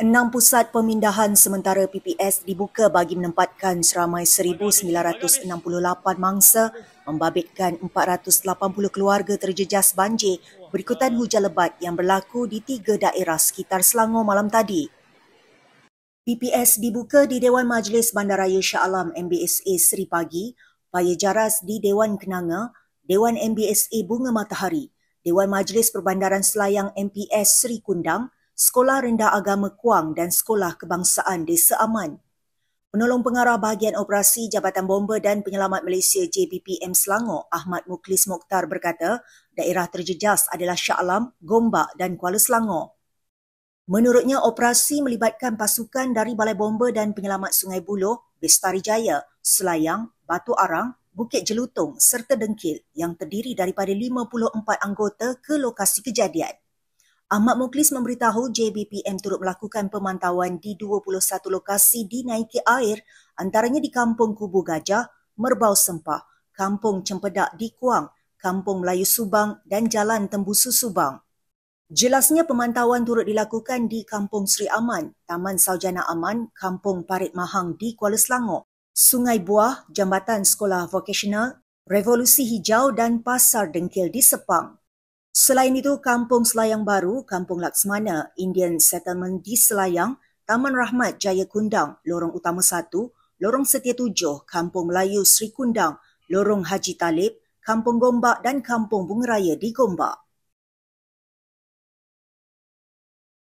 Enam pusat pemindahan sementara PPS dibuka bagi menempatkan seramai 1,968 mangsa membabitkan 480 keluarga terjejas banjir berikutan hujan lebat yang berlaku di tiga daerah sekitar Selangor malam tadi. PPS dibuka di Dewan Majlis Bandaraya Shah Alam MBSA Seri Pagi, Paya Jaras di Dewan Kenanga, Dewan MBSA Bunga Matahari, Dewan Majlis Perbandaran Selayang MPS Seri Kundang, Sekolah Rendah Agama Kuang dan Sekolah Kebangsaan Desa Aman. Penolong Pengarah Bahagian Operasi Jabatan Bomba dan Penyelamat Malaysia JBPM Selangor Ahmad Muklis Mokhtar berkata daerah terjejas adalah Shah Alam, Gombak dan Kuala Selangor. Menurutnya operasi melibatkan pasukan dari Balai Bomba dan Penyelamat Sungai Buloh, Bestari Jaya, Selayang, Batu Arang, Bukit Jelutong serta Dengkil yang terdiri daripada 54 anggota ke lokasi kejadian. Ahmad Muklis memberitahu JBPM turut melakukan pemantauan di 21 lokasi di dinaiki air antaranya di Kampung Kubu Gajah, Merbau Sempah, Kampung Cempedak di Kuang, Kampung Melayu Subang dan Jalan Tembusu Subang. Jelasnya pemantauan turut dilakukan di Kampung Sri Aman, Taman Saujana Aman, Kampung Parit Mahang di Kuala Selangor, Sungai Buah, Jambatan Sekolah Vokasional, Revolusi Hijau dan Pasar Dengkil di Sepang. Selain itu, Kampung Selayang Baru, Kampung Laksmana, Indian Settlement di Selayang, Taman Rahmat Jaya Kundang, Lorong Utama 1, Lorong Setia 7, Kampung Melayu Sri Kundang, Lorong Haji Talib, Kampung Gombak dan Kampung Bunga Raya di Gombak.